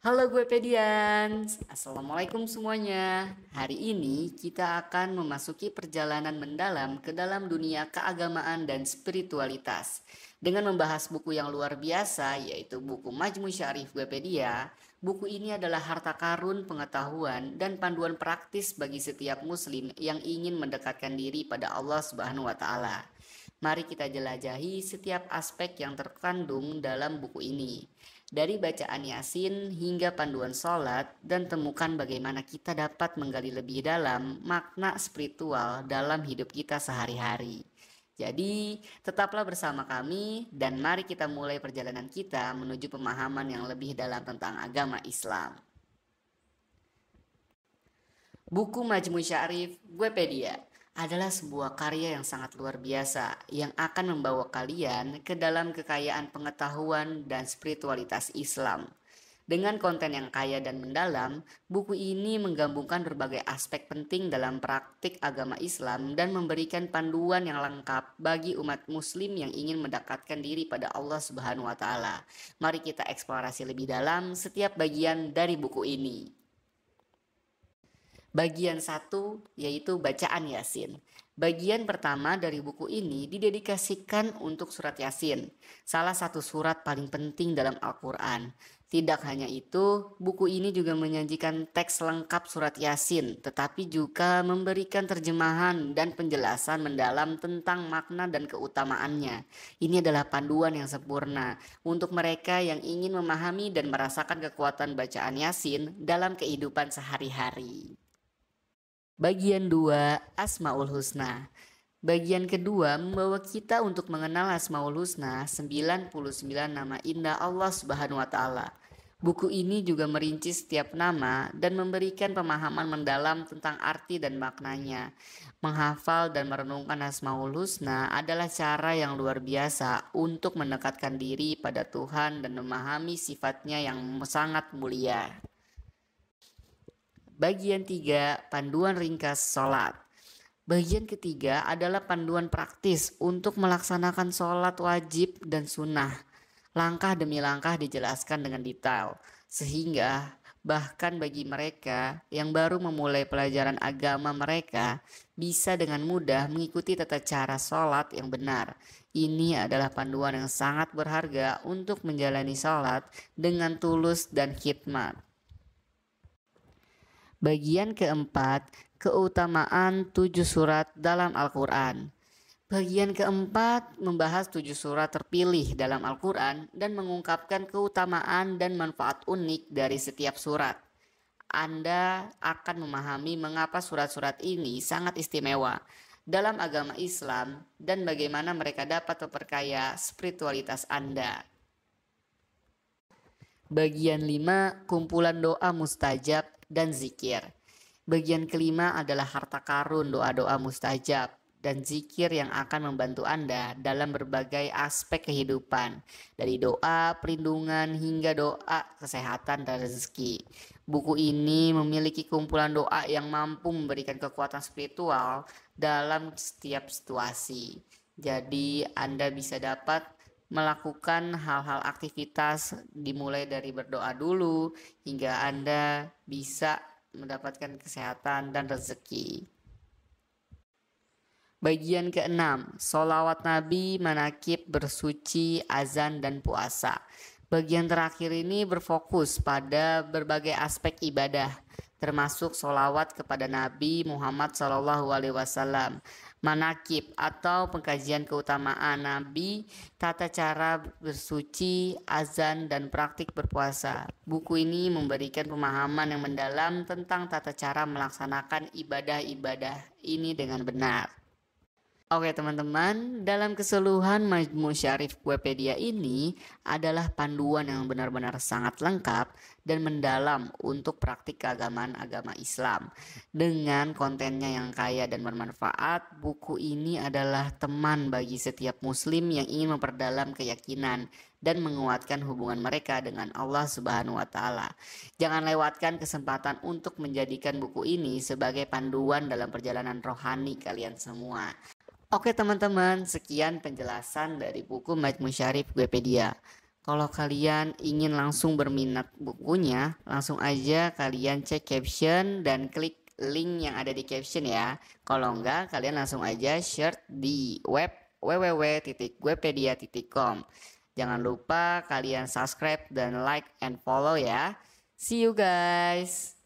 Halo gue Pedian, Assalamualaikum semuanya Hari ini kita akan memasuki perjalanan mendalam ke dalam dunia keagamaan dan spiritualitas Dengan membahas buku yang luar biasa yaitu buku Majmu Syarif Pedia Buku ini adalah harta karun pengetahuan dan panduan praktis bagi setiap muslim yang ingin mendekatkan diri pada Allah Subhanahu wa taala. Mari kita jelajahi setiap aspek yang terkandung dalam buku ini dari bacaan Yasin hingga panduan sholat dan temukan bagaimana kita dapat menggali lebih dalam makna spiritual dalam hidup kita sehari-hari. Jadi, tetaplah bersama kami dan mari kita mulai perjalanan kita menuju pemahaman yang lebih dalam tentang agama Islam. Buku Majmu Syarif, Wikipedia adalah sebuah karya yang sangat luar biasa yang akan membawa kalian ke dalam kekayaan pengetahuan dan spiritualitas Islam. Dengan konten yang kaya dan mendalam, buku ini menggabungkan berbagai aspek penting dalam praktik agama Islam dan memberikan panduan yang lengkap bagi umat muslim yang ingin mendekatkan diri pada Allah Subhanahu wa taala. Mari kita eksplorasi lebih dalam setiap bagian dari buku ini. Bagian satu yaitu bacaan Yasin. Bagian pertama dari buku ini didedikasikan untuk surat Yasin, salah satu surat paling penting dalam Al-Quran. Tidak hanya itu, buku ini juga menyajikan teks lengkap surat Yasin, tetapi juga memberikan terjemahan dan penjelasan mendalam tentang makna dan keutamaannya. Ini adalah panduan yang sempurna untuk mereka yang ingin memahami dan merasakan kekuatan bacaan Yasin dalam kehidupan sehari-hari. Bagian 2 Asmaul Husna. Bagian kedua membawa kita untuk mengenal Asmaul Husna 99 nama indah Allah Subhanahu wa taala. Buku ini juga merinci setiap nama dan memberikan pemahaman mendalam tentang arti dan maknanya. Menghafal dan merenungkan Asmaul Husna adalah cara yang luar biasa untuk mendekatkan diri pada Tuhan dan memahami sifatnya yang sangat mulia. Bagian tiga, panduan ringkas sholat. Bagian ketiga adalah panduan praktis untuk melaksanakan sholat wajib dan sunnah. Langkah demi langkah dijelaskan dengan detail, sehingga bahkan bagi mereka yang baru memulai pelajaran agama mereka bisa dengan mudah mengikuti tata cara sholat yang benar. Ini adalah panduan yang sangat berharga untuk menjalani sholat dengan tulus dan khidmat. Bagian keempat, keutamaan tujuh surat dalam Al-Quran. Bagian keempat membahas tujuh surat terpilih dalam Al-Quran dan mengungkapkan keutamaan dan manfaat unik dari setiap surat. Anda akan memahami mengapa surat-surat ini sangat istimewa dalam agama Islam dan bagaimana mereka dapat memperkaya spiritualitas Anda. Bagian 5, kumpulan doa mustajab dan zikir. Bagian kelima adalah harta karun doa-doa mustajab dan zikir yang akan membantu Anda dalam berbagai aspek kehidupan, dari doa, perlindungan, hingga doa kesehatan dan rezeki. Buku ini memiliki kumpulan doa yang mampu memberikan kekuatan spiritual dalam setiap situasi. Jadi, Anda bisa dapat melakukan hal-hal aktivitas dimulai dari berdoa dulu hingga Anda bisa mendapatkan kesehatan dan rezeki. Bagian keenam, solawat Nabi, manakib, bersuci, azan, dan puasa. Bagian terakhir ini berfokus pada berbagai aspek ibadah, termasuk solawat kepada Nabi Muhammad Shallallahu Alaihi Wasallam, manakib atau pengkajian keutamaan Nabi, tata cara bersuci, azan dan praktik berpuasa. Buku ini memberikan pemahaman yang mendalam tentang tata cara melaksanakan ibadah-ibadah ini dengan benar. Oke teman-teman, dalam keseluruhan Majmu Syarif Wikipedia ini adalah panduan yang benar-benar sangat lengkap dan mendalam untuk praktik keagamaan agama Islam. Dengan kontennya yang kaya dan bermanfaat, buku ini adalah teman bagi setiap muslim yang ingin memperdalam keyakinan dan menguatkan hubungan mereka dengan Allah Subhanahu wa taala. Jangan lewatkan kesempatan untuk menjadikan buku ini sebagai panduan dalam perjalanan rohani kalian semua. Oke teman-teman, sekian penjelasan dari buku Majmu Syarif Wikipedia. Kalau kalian ingin langsung berminat bukunya, langsung aja kalian cek caption dan klik link yang ada di caption ya. Kalau enggak, kalian langsung aja share di web www.wikipedia.com. Jangan lupa kalian subscribe dan like and follow ya. See you guys.